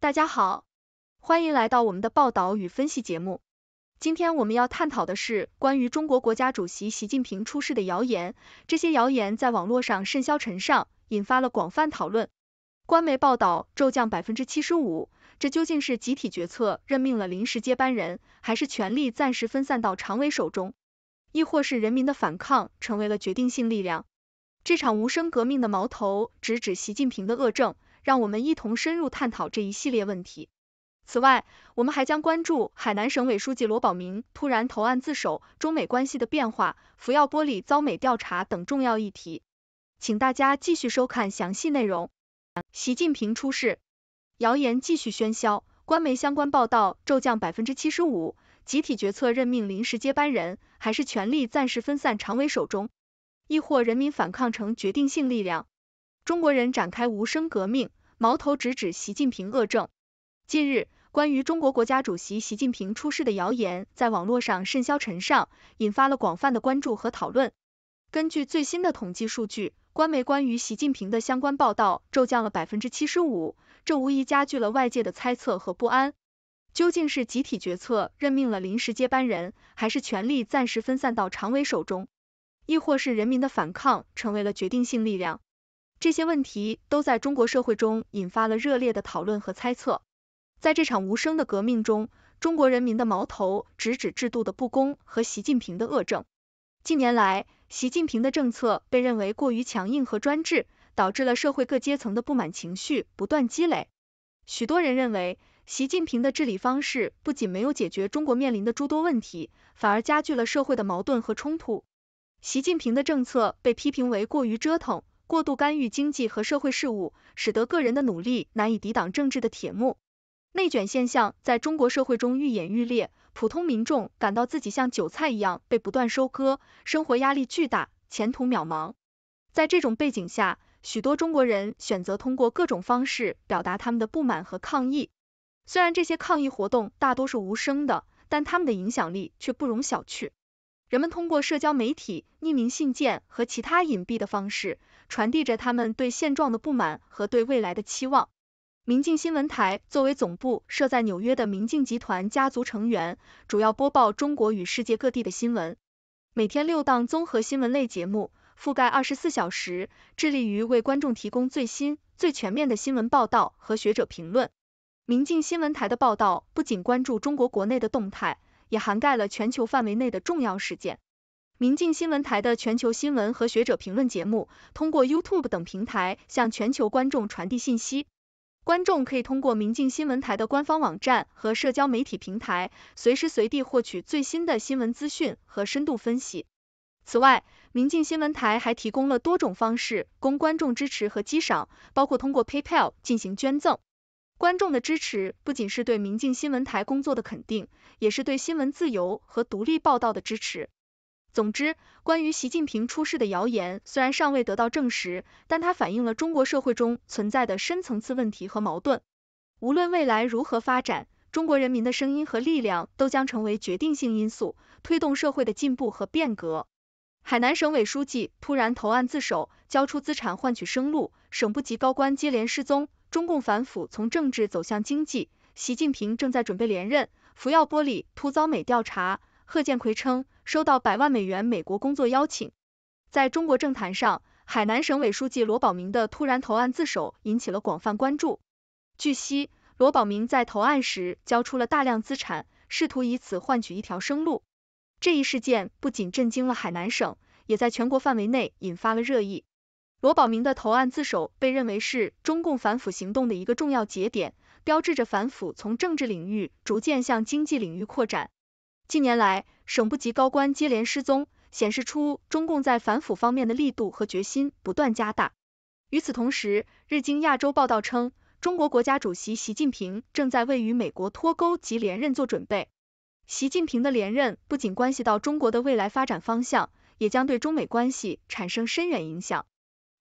大家好，欢迎来到我们的报道与分析节目。今天我们要探讨的是关于中国国家主席习近平出事的谣言，这些谣言在网络上甚嚣尘上，引发了广泛讨论。官媒报道骤降百分之七十五，这究竟是集体决策任命了临时接班人，还是权力暂时分散到常委手中，亦或是人民的反抗成为了决定性力量？这场无声革命的矛头直指习近平的恶政。让我们一同深入探讨这一系列问题。此外，我们还将关注海南省委书记罗保铭突然投案自首、中美关系的变化、福耀玻璃遭美调查等重要议题。请大家继续收看详细内容。习近平出事，谣言继续喧嚣，官媒相关报道骤降百分之七十五。集体决策任命临时接班人，还是权力暂时分散常委手中，亦或人民反抗成决定性力量？中国人展开无声革命。矛头直指习近平恶政。近日，关于中国国家主席习近平出事的谣言在网络上甚嚣尘上，引发了广泛的关注和讨论。根据最新的统计数据，官媒关于习近平的相关报道骤降了百分之七十五，这无疑加剧了外界的猜测和不安。究竟是集体决策任命了临时接班人，还是权力暂时分散到常委手中，亦或是人民的反抗成为了决定性力量？这些问题都在中国社会中引发了热烈的讨论和猜测。在这场无声的革命中，中国人民的矛头直指制度的不公和习近平的恶政。近年来，习近平的政策被认为过于强硬和专制，导致了社会各阶层的不满情绪不断积累。许多人认为，习近平的治理方式不仅没有解决中国面临的诸多问题，反而加剧了社会的矛盾和冲突。习近平的政策被批评为过于折腾。过度干预经济和社会事务，使得个人的努力难以抵挡政治的铁幕。内卷现象在中国社会中愈演愈烈，普通民众感到自己像韭菜一样被不断收割，生活压力巨大，前途渺茫。在这种背景下，许多中国人选择通过各种方式表达他们的不满和抗议。虽然这些抗议活动大多是无声的，但他们的影响力却不容小觑。人们通过社交媒体、匿名信件和其他隐蔽的方式。传递着他们对现状的不满和对未来的期望。明镜新闻台作为总部设在纽约的明镜集团家族成员，主要播报中国与世界各地的新闻。每天六档综合新闻类节目，覆盖二十四小时，致力于为观众提供最新、最全面的新闻报道和学者评论。明镜新闻台的报道不仅关注中国国内的动态，也涵盖了全球范围内的重要事件。民进新闻台的全球新闻和学者评论节目，通过 YouTube 等平台向全球观众传递信息。观众可以通过民进新闻台的官方网站和社交媒体平台，随时随地获取最新的新闻资讯和深度分析。此外，民进新闻台还提供了多种方式供观众支持和激赏，包括通过 PayPal 进行捐赠。观众的支持不仅是对民进新闻台工作的肯定，也是对新闻自由和独立报道的支持。总之，关于习近平出事的谣言虽然尚未得到证实，但它反映了中国社会中存在的深层次问题和矛盾。无论未来如何发展，中国人民的声音和力量都将成为决定性因素，推动社会的进步和变革。海南省委书记突然投案自首，交出资产换取生路；省部级高官接连失踪，中共反腐从政治走向经济。习近平正在准备连任，福耀玻璃突遭美调查。贺建奎称收到百万美元美国工作邀请。在中国政坛，上，海南省委书记罗保明的突然投案自首引起了广泛关注。据悉，罗保明在投案时交出了大量资产，试图以此换取一条生路。这一事件不仅震惊了海南省，也在全国范围内引发了热议。罗保明的投案自首被认为是中共反腐行动的一个重要节点，标志着反腐从政治领域逐渐向经济领域扩展。近年来，省部级高官接连失踪，显示出中共在反腐方面的力度和决心不断加大。与此同时，日经亚洲报道称，中国国家主席习近平正在为与美国脱钩及连任做准备。习近平的连任不仅关系到中国的未来发展方向，也将对中美关系产生深远影响。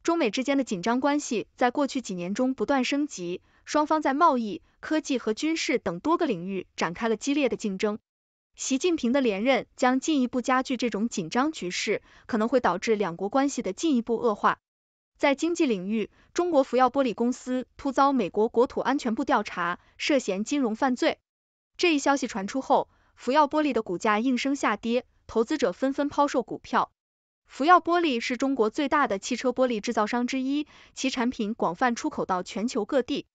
中美之间的紧张关系在过去几年中不断升级，双方在贸易、科技和军事等多个领域展开了激烈的竞争。习近平的连任将进一步加剧这种紧张局势，可能会导致两国关系的进一步恶化。在经济领域，中国福耀玻璃公司突遭美国国土安全部调查，涉嫌金融犯罪。这一消息传出后，福耀玻璃的股价应声下跌，投资者纷纷抛售股票。福耀玻璃是中国最大的汽车玻璃制造商之一，其产品广泛出口到全球各地。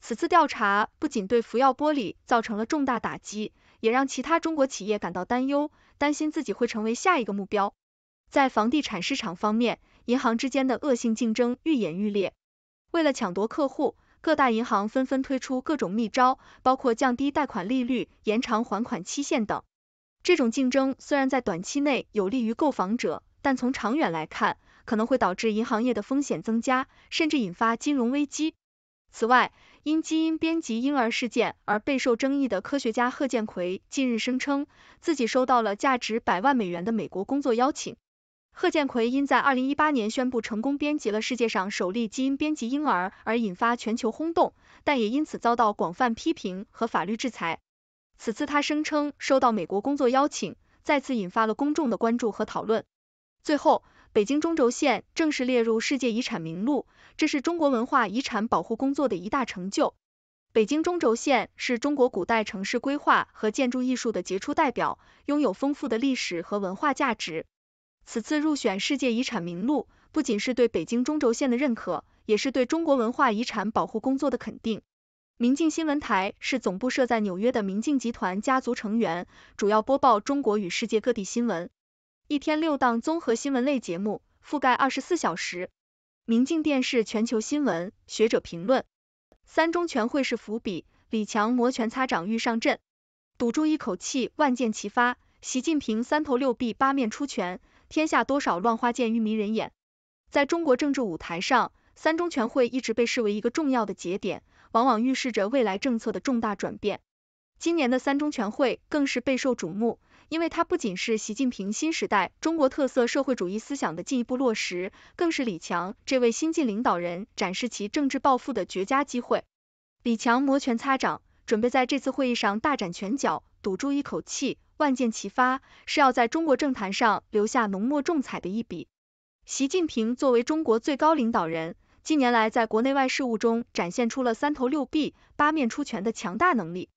此次调查不仅对福耀玻璃造成了重大打击。也让其他中国企业感到担忧，担心自己会成为下一个目标。在房地产市场方面，银行之间的恶性竞争愈演愈烈。为了抢夺客户，各大银行纷纷推出各种密招，包括降低贷款利率、延长还款期限等。这种竞争虽然在短期内有利于购房者，但从长远来看，可能会导致银行业的风险增加，甚至引发金融危机。此外，因基因编辑婴儿事件而备受争议的科学家贺建奎近日声称，自己收到了价值百万美元的美国工作邀请。贺建奎因在二零一八年宣布成功编辑了世界上首例基因编辑婴儿而引发全球轰动，但也因此遭到广泛批评和法律制裁。此次他声称收到美国工作邀请，再次引发了公众的关注和讨论。最后。北京中轴线正式列入世界遗产名录，这是中国文化遗产保护工作的一大成就。北京中轴线是中国古代城市规划和建筑艺术的杰出代表，拥有丰富的历史和文化价值。此次入选世界遗产名录，不仅是对北京中轴线的认可，也是对中国文化遗产保护工作的肯定。明镜新闻台是总部设在纽约的明镜集团家族成员，主要播报中国与世界各地新闻。一天六档综合新闻类节目，覆盖二十四小时。《明镜电视全球新闻》学者评论。三中全会是伏笔，李强摩拳擦掌欲上阵，堵住一口气，万箭齐发。习近平三头六臂八面出拳，天下多少乱花渐欲迷人眼。在中国政治舞台上，三中全会一直被视为一个重要的节点，往往预示着未来政策的重大转变。今年的三中全会更是备受瞩目。因为它不仅是习近平新时代中国特色社会主义思想的进一步落实，更是李强这位新晋领导人展示其政治抱负的绝佳机会。李强摩拳擦掌，准备在这次会议上大展拳脚，堵住一口气，万箭齐发，是要在中国政坛上留下浓墨重彩的一笔。习近平作为中国最高领导人，近年来在国内外事务中展现出了三头六臂、八面出拳的强大能力。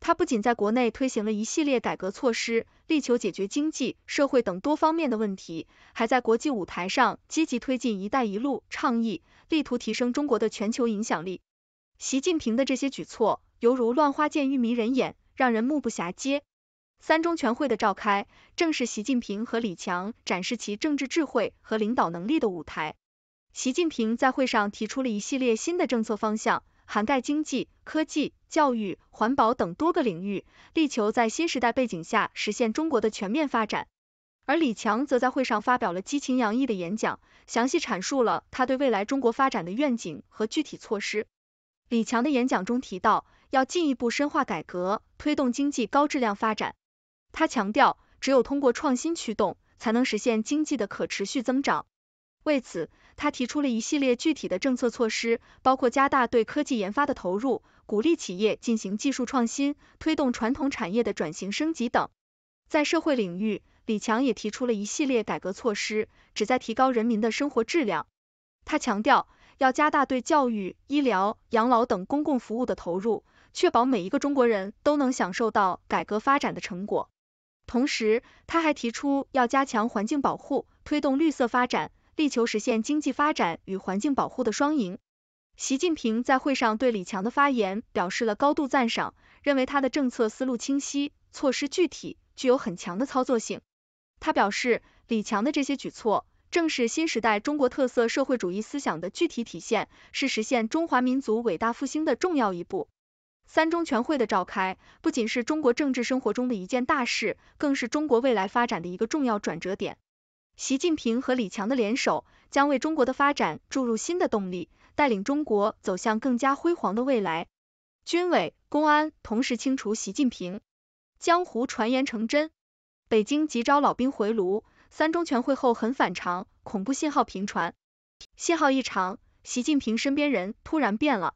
他不仅在国内推行了一系列改革措施，力求解决经济社会等多方面的问题，还在国际舞台上积极推进“一带一路”倡议，力图提升中国的全球影响力。习近平的这些举措犹如乱花渐欲迷人眼，让人目不暇接。三中全会的召开，正是习近平和李强展示其政治智慧和领导能力的舞台。习近平在会上提出了一系列新的政策方向。涵盖经济、科技、教育、环保等多个领域，力求在新时代背景下实现中国的全面发展。而李强则在会上发表了激情洋溢的演讲，详细阐述了他对未来中国发展的愿景和具体措施。李强的演讲中提到，要进一步深化改革，推动经济高质量发展。他强调，只有通过创新驱动，才能实现经济的可持续增长。为此，他提出了一系列具体的政策措施，包括加大对科技研发的投入，鼓励企业进行技术创新，推动传统产业的转型升级等。在社会领域，李强也提出了一系列改革措施，旨在提高人民的生活质量。他强调要加大对教育、医疗、养老等公共服务的投入，确保每一个中国人都能享受到改革发展的成果。同时，他还提出要加强环境保护，推动绿色发展。力求实现经济发展与环境保护的双赢。习近平在会上对李强的发言表示了高度赞赏，认为他的政策思路清晰，措施具体，具有很强的操作性。他表示，李强的这些举措正是新时代中国特色社会主义思想的具体体现，是实现中华民族伟大复兴的重要一步。三中全会的召开不仅是中国政治生活中的一件大事，更是中国未来发展的一个重要转折点。习近平和李强的联手将为中国的发展注入新的动力，带领中国走向更加辉煌的未来。军委、公安同时清除习近平，江湖传言成真。北京急招老兵回炉，三中全会后很反常，恐怖信号频传，信号异常，习近平身边人突然变了。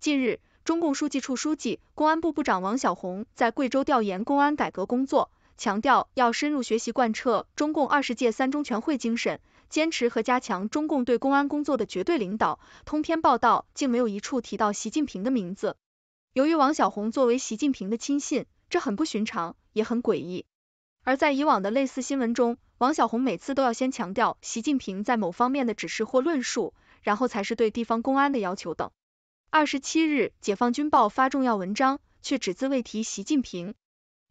近日，中共书记处书记、公安部部长王小红在贵州调研公安改革工作。强调要深入学习贯彻中共二十届三中全会精神，坚持和加强中共对公安工作的绝对领导。通篇报道竟没有一处提到习近平的名字。由于王小红作为习近平的亲信，这很不寻常，也很诡异。而在以往的类似新闻中，王小红每次都要先强调习近平在某方面的指示或论述，然后才是对地方公安的要求等。二十七日，《解放军报》发重要文章，却只字未提习近平。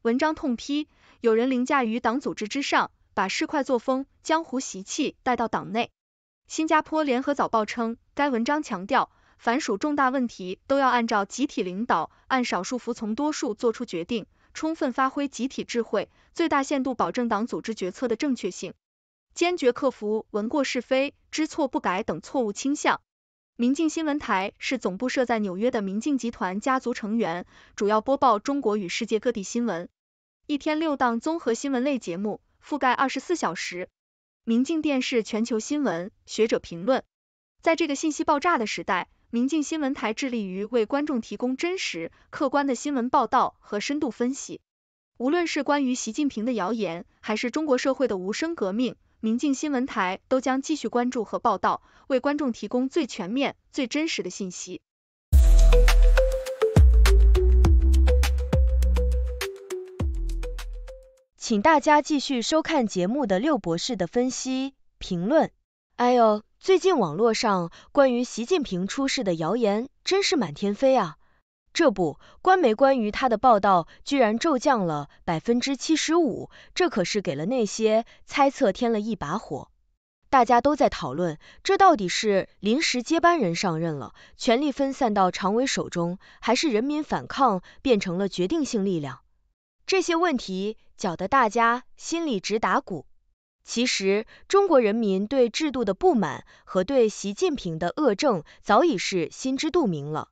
文章痛批。有人凌驾于党组织之上，把市侩作风、江湖习气带到党内。新加坡联合早报称，该文章强调，凡属重大问题都要按照集体领导、按少数服从多数做出决定，充分发挥集体智慧，最大限度保证党组织决策的正确性，坚决克服闻过是非、知错不改等错误倾向。明镜新闻台是总部设在纽约的明镜集团家族成员，主要播报中国与世界各地新闻。一天六档综合新闻类节目，覆盖二十四小时。《明镜电视全球新闻》学者评论，在这个信息爆炸的时代，明镜新闻台致力于为观众提供真实、客观的新闻报道和深度分析。无论是关于习近平的谣言，还是中国社会的无声革命，明镜新闻台都将继续关注和报道，为观众提供最全面、最真实的信息。请大家继续收看节目的六博士的分析评论。哎呦，最近网络上关于习近平出事的谣言真是满天飞啊！这不，官媒关于他的报道居然骤降了百分之七十五，这可是给了那些猜测添了一把火。大家都在讨论，这到底是临时接班人上任了，权力分散到常委手中，还是人民反抗变成了决定性力量？这些问题搅得大家心里直打鼓。其实，中国人民对制度的不满和对习近平的恶政早已是心知肚明了。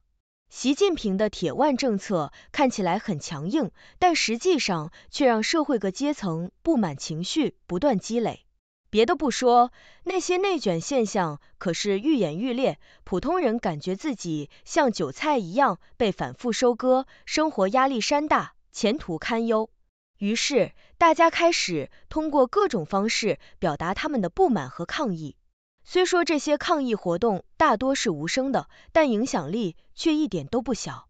习近平的铁腕政策看起来很强硬，但实际上却让社会各阶层不满情绪不断积累。别的不说，那些内卷现象可是愈演愈烈，普通人感觉自己像韭菜一样被反复收割，生活压力山大。前途堪忧，于是大家开始通过各种方式表达他们的不满和抗议。虽说这些抗议活动大多是无声的，但影响力却一点都不小。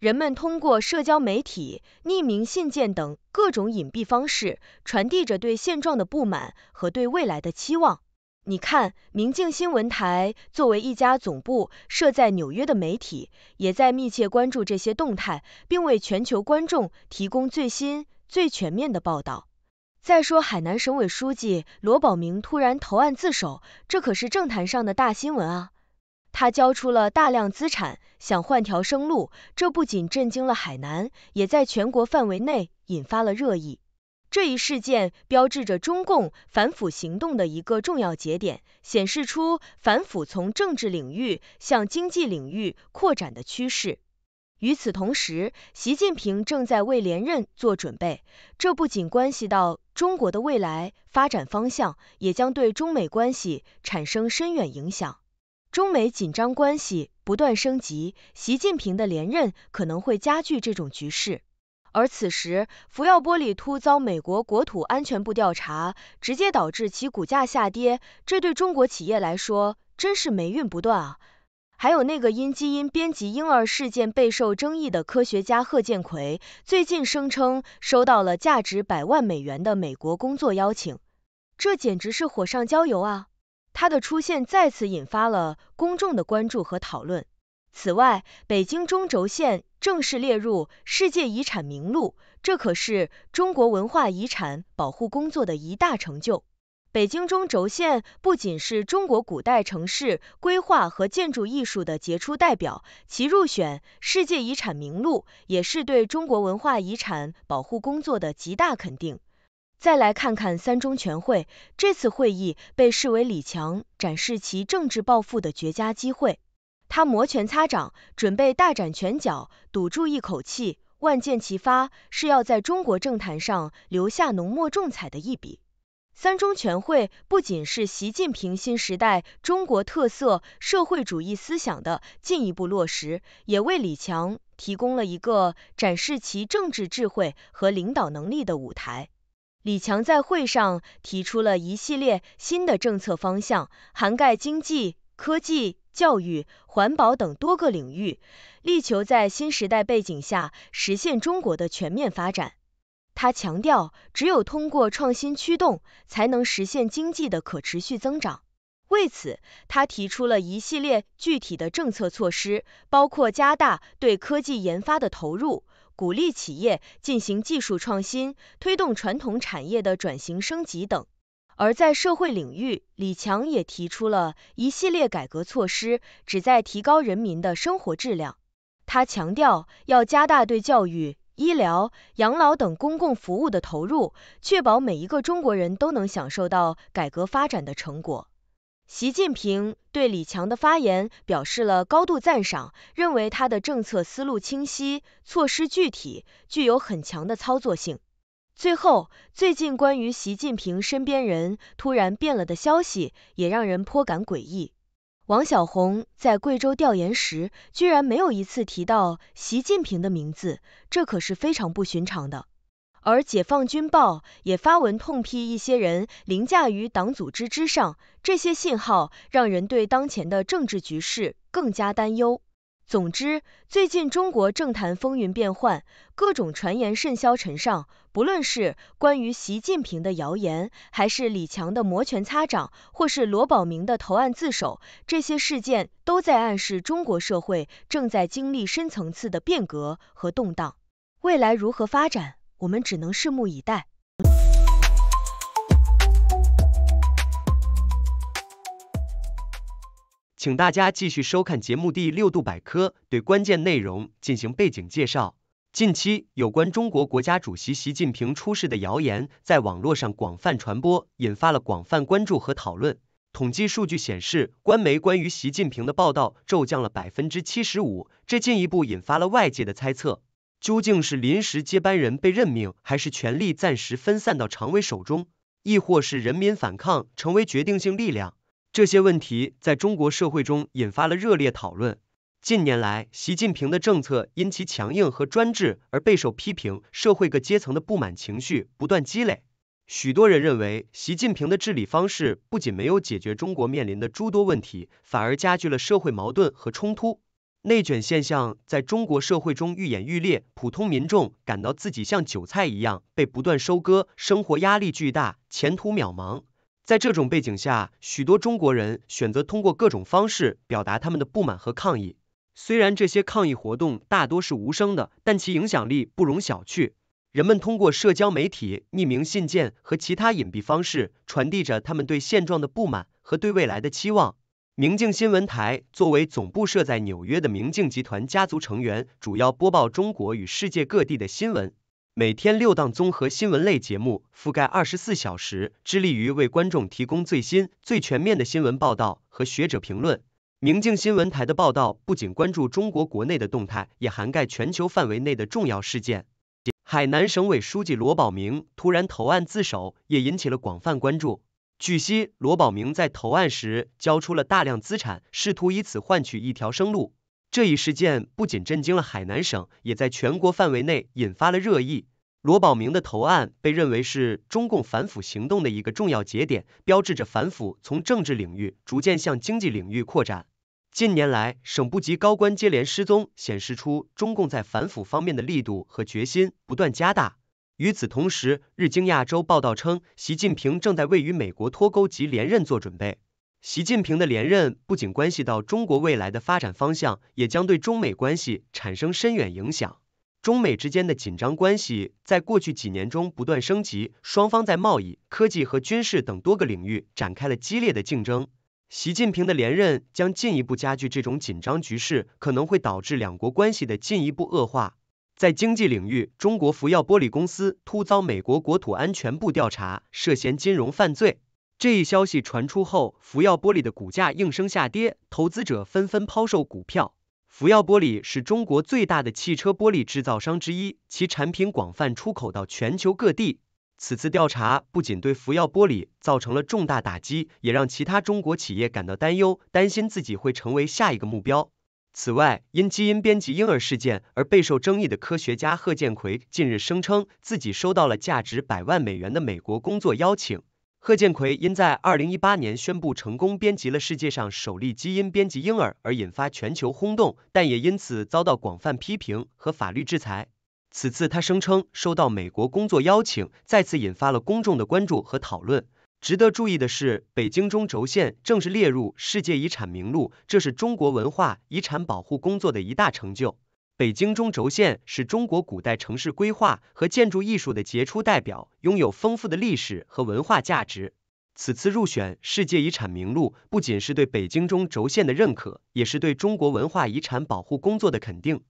人们通过社交媒体、匿名信件等各种隐蔽方式，传递着对现状的不满和对未来的期望。你看，明镜新闻台作为一家总部设在纽约的媒体，也在密切关注这些动态，并为全球观众提供最新、最全面的报道。再说，海南省委书记罗宝明突然投案自首，这可是政坛上的大新闻啊！他交出了大量资产，想换条生路，这不仅震惊了海南，也在全国范围内引发了热议。这一事件标志着中共反腐行动的一个重要节点，显示出反腐从政治领域向经济领域扩展的趋势。与此同时，习近平正在为连任做准备，这不仅关系到中国的未来发展方向，也将对中美关系产生深远影响。中美紧张关系不断升级，习近平的连任可能会加剧这种局势。而此时，福耀玻璃突遭美国国土安全部调查，直接导致其股价下跌。这对中国企业来说，真是霉运不断啊！还有那个因基因编辑婴儿事件备受争议的科学家贺建奎，最近声称收到了价值百万美元的美国工作邀请，这简直是火上浇油啊！他的出现再次引发了公众的关注和讨论。此外，北京中轴线正式列入世界遗产名录，这可是中国文化遗产保护工作的一大成就。北京中轴线不仅是中国古代城市规划和建筑艺术的杰出代表，其入选世界遗产名录也是对中国文化遗产保护工作的极大肯定。再来看看三中全会，这次会议被视为李强展示其政治抱负的绝佳机会。他摩拳擦掌，准备大展拳脚，赌住一口气，万箭齐发，是要在中国政坛上留下浓墨重彩的一笔。三中全会不仅是习近平新时代中国特色社会主义思想的进一步落实，也为李强提供了一个展示其政治智慧和领导能力的舞台。李强在会上提出了一系列新的政策方向，涵盖经济、科技。教育、环保等多个领域，力求在新时代背景下实现中国的全面发展。他强调，只有通过创新驱动，才能实现经济的可持续增长。为此，他提出了一系列具体的政策措施，包括加大对科技研发的投入，鼓励企业进行技术创新，推动传统产业的转型升级等。而在社会领域，李强也提出了一系列改革措施，旨在提高人民的生活质量。他强调要加大对教育、医疗、养老等公共服务的投入，确保每一个中国人都能享受到改革发展的成果。习近平对李强的发言表示了高度赞赏，认为他的政策思路清晰，措施具体，具有很强的操作性。最后，最近关于习近平身边人突然变了的消息也让人颇感诡异。王小红在贵州调研时，居然没有一次提到习近平的名字，这可是非常不寻常的。而解放军报也发文痛批一些人凌驾于党组织之上，这些信号让人对当前的政治局势更加担忧。总之，最近中国政坛风云变幻，各种传言甚嚣尘上。不论是关于习近平的谣言，还是李强的摩拳擦掌，或是罗宝明的投案自首，这些事件都在暗示中国社会正在经历深层次的变革和动荡。未来如何发展，我们只能拭目以待。请大家继续收看节目《第六度百科》，对关键内容进行背景介绍。近期，有关中国国家主席习近平出事的谣言在网络上广泛传播，引发了广泛关注和讨论。统计数据显示，官媒关于习近平的报道骤降了百分之七十五，这进一步引发了外界的猜测：究竟是临时接班人被任命，还是权力暂时分散到常委手中，亦或是人民反抗成为决定性力量？这些问题在中国社会中引发了热烈讨论。近年来，习近平的政策因其强硬和专制而备受批评，社会各阶层的不满情绪不断积累。许多人认为，习近平的治理方式不仅没有解决中国面临的诸多问题，反而加剧了社会矛盾和冲突。内卷现象在中国社会中愈演愈烈，普通民众感到自己像韭菜一样被不断收割，生活压力巨大，前途渺茫。在这种背景下，许多中国人选择通过各种方式表达他们的不满和抗议。虽然这些抗议活动大多是无声的，但其影响力不容小觑。人们通过社交媒体、匿名信件和其他隐蔽方式，传递着他们对现状的不满和对未来的期望。明镜新闻台作为总部设在纽约的明镜集团家族成员，主要播报中国与世界各地的新闻。每天六档综合新闻类节目覆盖二十四小时，致力于为观众提供最新、最全面的新闻报道和学者评论。明镜新闻台的报道不仅关注中国国内的动态，也涵盖全球范围内的重要事件。海南省委书记罗保明突然投案自首，也引起了广泛关注。据悉，罗保明在投案时交出了大量资产，试图以此换取一条生路。这一事件不仅震惊了海南省，也在全国范围内引发了热议。罗保明的投案被认为是中共反腐行动的一个重要节点，标志着反腐从政治领域逐渐向经济领域扩展。近年来，省部级高官接连失踪，显示出中共在反腐方面的力度和决心不断加大。与此同时，《日经亚洲》报道称，习近平正在为与美国脱钩及连任做准备。习近平的连任不仅关系到中国未来的发展方向，也将对中美关系产生深远影响。中美之间的紧张关系在过去几年中不断升级，双方在贸易、科技和军事等多个领域展开了激烈的竞争。习近平的连任将进一步加剧这种紧张局势，可能会导致两国关系的进一步恶化。在经济领域，中国福耀玻璃公司突遭美国国土安全部调查，涉嫌金融犯罪。这一消息传出后，福耀玻璃的股价应声下跌，投资者纷纷抛售股票。福耀玻璃是中国最大的汽车玻璃制造商之一，其产品广泛出口到全球各地。此次调查不仅对福耀玻璃造成了重大打击，也让其他中国企业感到担忧，担心自己会成为下一个目标。此外，因基因编辑婴儿事件而备受争议的科学家贺建奎近日声称，自己收到了价值百万美元的美国工作邀请。贺建奎因在二零一八年宣布成功编辑了世界上首例基因编辑婴儿而引发全球轰动，但也因此遭到广泛批评和法律制裁。此次他声称收到美国工作邀请，再次引发了公众的关注和讨论。值得注意的是，北京中轴线正式列入世界遗产名录，这是中国文化遗产保护工作的一大成就。北京中轴线是中国古代城市规划和建筑艺术的杰出代表，拥有丰富的历史和文化价值。此次入选世界遗产名录，不仅是对北京中轴线的认可，也是对中国文化遗产保护工作的肯定。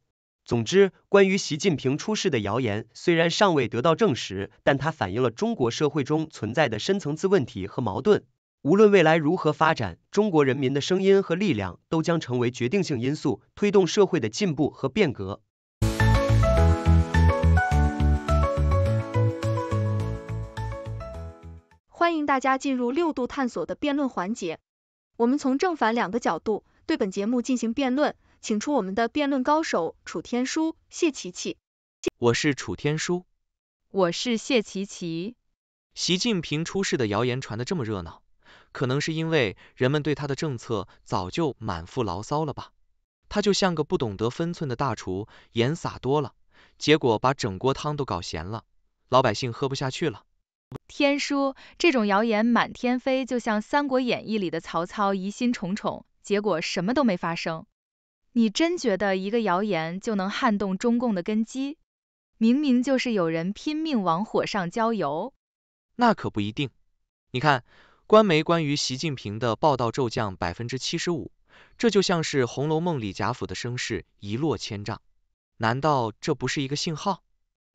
总之，关于习近平出事的谣言虽然尚未得到证实，但它反映了中国社会中存在的深层次问题和矛盾。无论未来如何发展，中国人民的声音和力量都将成为决定性因素，推动社会的进步和变革。欢迎大家进入六度探索的辩论环节，我们从正反两个角度对本节目进行辩论，请出我们的辩论高手楚天舒、谢琪琪。我是楚天舒，我是谢琪琪。习近平出事的谣言传的这么热闹。可能是因为人们对他的政策早就满腹牢骚了吧，他就像个不懂得分寸的大厨，盐撒多了，结果把整锅汤都搞咸了，老百姓喝不下去了。天书这种谣言满天飞，就像《三国演义》里的曹操疑心重重，结果什么都没发生。你真觉得一个谣言就能撼动中共的根基？明明就是有人拼命往火上浇油。那可不一定，你看。官媒关于习近平的报道骤降百分之七十五，这就像是《红楼梦》里贾府的声势一落千丈。难道这不是一个信号？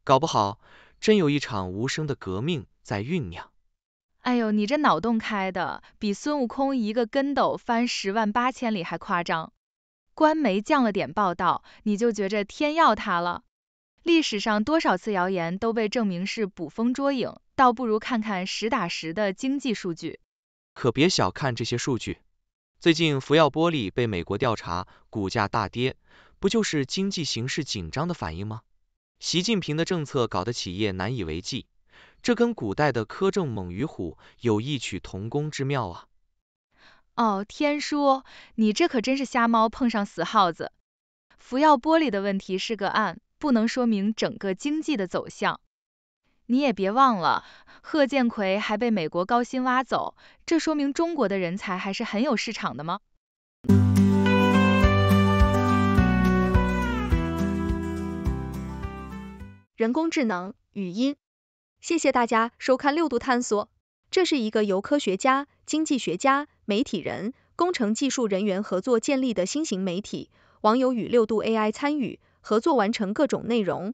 搞不好，真有一场无声的革命在酝酿。哎呦，你这脑洞开的，比孙悟空一个跟斗翻十万八千里还夸张！官媒降了点报道，你就觉着天要塌了？历史上多少次谣言都被证明是捕风捉影？倒不如看看实打实的经济数据。可别小看这些数据，最近福耀玻璃被美国调查，股价大跌，不就是经济形势紧张的反应吗？习近平的政策搞得企业难以为继，这跟古代的苛政猛于虎有异曲同工之妙啊。哦，天叔，你这可真是瞎猫碰上死耗子。福耀玻璃的问题是个案，不能说明整个经济的走向。你也别忘了，贺建奎还被美国高薪挖走，这说明中国的人才还是很有市场的吗？人工智能语音，谢谢大家收看六度探索。这是一个由科学家、经济学家、媒体人、工程技术人员合作建立的新型媒体，网友与六度 AI 参与合作完成各种内容。